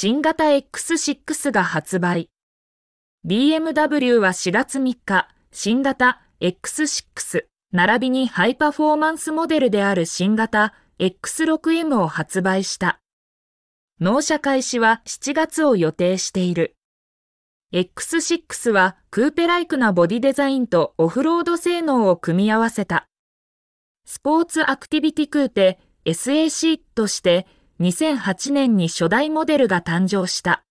新型 X6 が発売。BMW は4月3日、新型 X6 並びにハイパフォーマンスモデルである新型 X6M を発売した。納車開始は7月を予定している。X6 はクーペライクなボディデザインとオフロード性能を組み合わせた。スポーツアクティビティクーペ SAC として2008年に初代モデルが誕生した。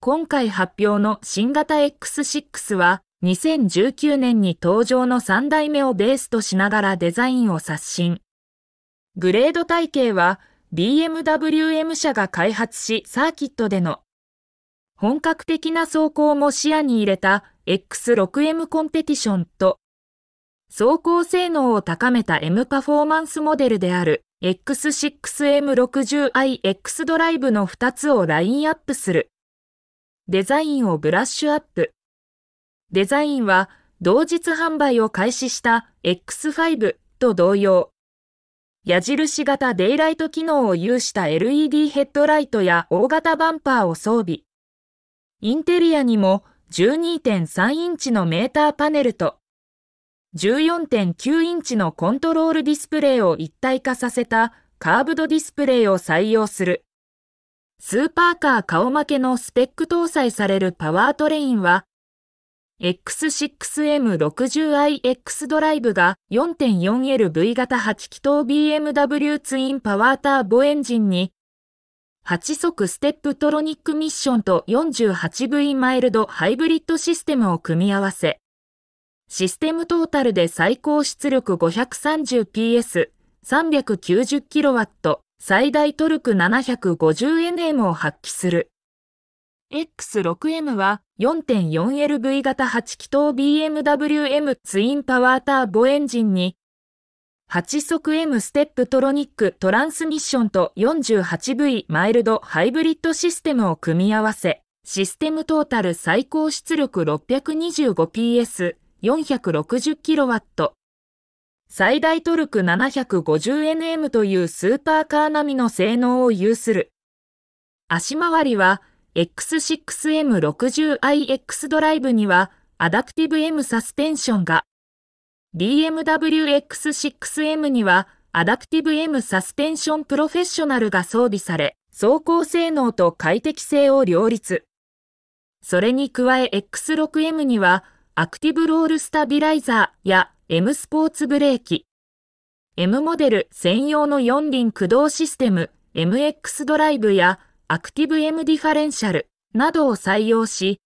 今回発表の新型 X6 は、2019年に登場の3代目をベースとしながらデザインを刷新。グレード体系は BMW M 社が開発しサーキットでの本格的な走行も視野に入れた X6M コンペティションと走行性能を高めた M パフォーマンスモデルである X6M60iX ドライブの2つをラインアップする。デザインをブラッシュアップ。デザインは同日販売を開始した X5 と同様、矢印型デイライト機能を有した LED ヘッドライトや大型バンパーを装備。インテリアにも12.3インチのメーターパネルと14.9インチのコントロールディスプレイを一体化させたカーブドディスプレイを採用する。スーパーカー顔負けのスペック搭載されるパワートレインは、X6M60iX ドライブが 4.4LV 型8気筒 BMW ツインパワーターボエンジンに、8速ステップトロニックミッションと 48V マイルドハイブリッドシステムを組み合わせ、システムトータルで最高出力 530PS、390kW、最大トルク 750Nm を発揮する。X6M は 4.4LV 型8気筒 BMW M ツインパワーターボエンジンに8速 M ステップトロニックトランスミッションと 48V マイルドハイブリッドシステムを組み合わせ、システムトータル最高出力 625PS、460kW。最大トルク 750nm というスーパーカー並みの性能を有する。足回りは X6M60iX ドライブにはアダプティブ M サスペンションが、BMW X6M にはアダプティブ M サスペンションプロフェッショナルが装備され、走行性能と快適性を両立。それに加え X6M にはアクティブロールスタビライザーや M スポーツブレーキ、M モデル専用の4輪駆動システム MX ドライブやアクティブ M ディファレンシャルなどを採用し、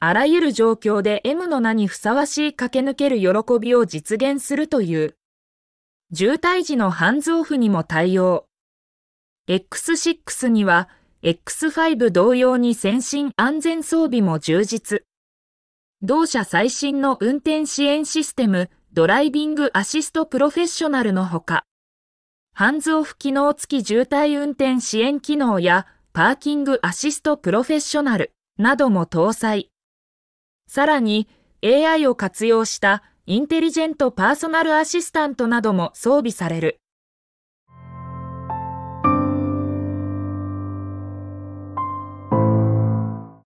あらゆる状況で M の名にふさわしい駆け抜ける喜びを実現するという。渋滞時のハンズオフにも対応。X6 には X5 同様に先進安全装備も充実。同社最新の運転支援システム、ドライビングアシストプロフェッショナルのほか、ハンズオフ機能付き渋滞運転支援機能やパーキングアシストプロフェッショナルなども搭載。さらに AI を活用したインテリジェントパーソナルアシスタントなども装備される。